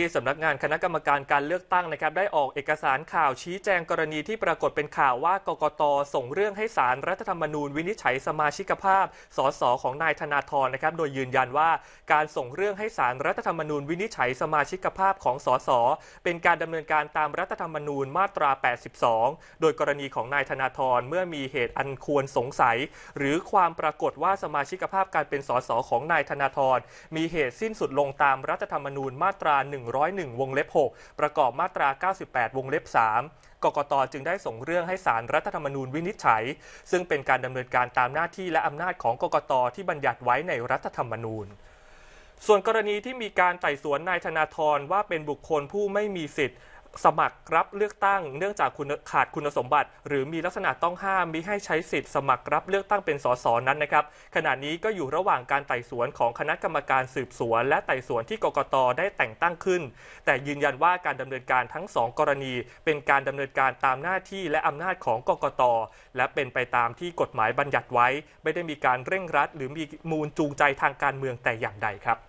ที่สำนักงานคณะกรรมการการเลือกตั้งนะครับได้ออกเอกสารข่าวชี้แจงกรณีที่ปรากฏเป็นข่าวว่ากกต ส่งเรื่องให้สารรัฐธรรมนูญวินิจฉัยสมาชิกภาพสสของนายธนาธรนะครับโดยยืนยันว่า การส่งเรื่องให้สารรัฐธรรมนูญวินิจฉัยสมาชิกภาพของสสเป็นการดำเนินการตามรัฐธรรมนูญมาตรา 82 โดยกรณีของนายธนาธรเมื่อมีเหตุอันควรสงสัย หรือความปรากฏว่าสมาชิกภาพการเป็นสสของนายธนาธรมีเหตุสิ้นสุดลงตามรัฐธรรมนูญมาตรา 1 101วงเล็บ 6 ประกอบมาตรา 98 วงเล็บ 3 กกตจึงได้ส่งเรื่องให้สารรัฐธรรมนูญวินิจฉัย ซึ่งเป็นการดำเนินการตามหน้าที่และอำนาจของกกตที่บัญญัติไว้ในรัฐธรรมนูญ ส่วนกรณีที่มีการไต่สวนนายธนาธรว่าเป็นบุคคลผู้ไม่มีสิทธิ์สมัครรับเลือกตั้ง เนื่องจากคุณขาดคุณสมบัติ หรือมีลักษณะต้องห้ามมิให้ใช้สิทธิ์สมัครรับเลือกตั้งเป็นสสนั้นนะครับ ขณะนี้ก็อยู่ระหว่างการไต่สวนของคณะกรรมการสืบสวน และไต่สวนที่กกตได้แต่งตั้งขึ้น แต่ยืนยันว่าการดำเนินการทั้งสองกรณี เป็นการดำเนินการตามหน้าที่และอำนาจของกกตและเป็นไปตามที่กฎหมายบัญญัติไว้ ไม่ได้มีการเร่งรัดหรือมีมูลจูงใจทางการเมืองแต่อย่างใดครับ